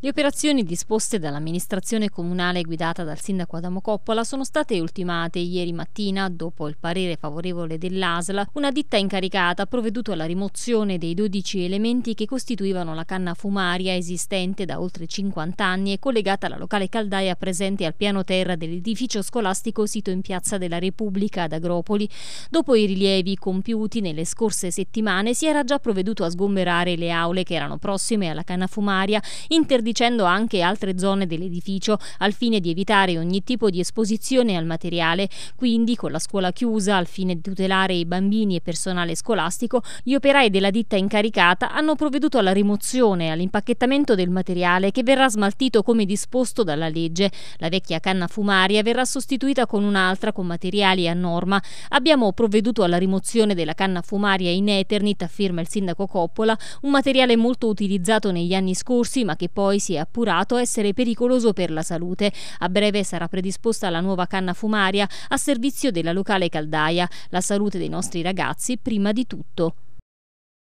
Le operazioni disposte dall'amministrazione comunale guidata dal sindaco Adamo Coppola sono state ultimate ieri mattina dopo il parere favorevole dell'ASL. Una ditta incaricata ha provveduto alla rimozione dei 12 elementi che costituivano la canna fumaria esistente da oltre 50 anni e collegata alla locale caldaia presente al piano terra dell'edificio scolastico sito in Piazza della Repubblica ad Agropoli. Dopo i rilievi compiuti nelle scorse settimane si era già provveduto a sgomberare le aule che erano prossime alla canna fumaria, interdicendo interdicendo anche altre zone dell'edificio al fine di evitare ogni tipo di esposizione al materiale. Quindi, con la scuola chiusa, al fine di tutelare i bambini e personale scolastico, gli operai della ditta incaricata hanno provveduto alla rimozione e all'impacchettamento del materiale che verrà smaltito come disposto dalla legge. La vecchia canna fumaria verrà sostituita con un'altra con materiali a norma. Abbiamo provveduto alla rimozione della canna fumaria in Eternit, afferma il sindaco Coppola, un materiale molto utilizzato negli anni scorsi ma che poi poi si è appurato essere pericoloso per la salute. A breve sarà predisposta la nuova canna fumaria a servizio della locale caldaia. La salute dei nostri ragazzi prima di tutto.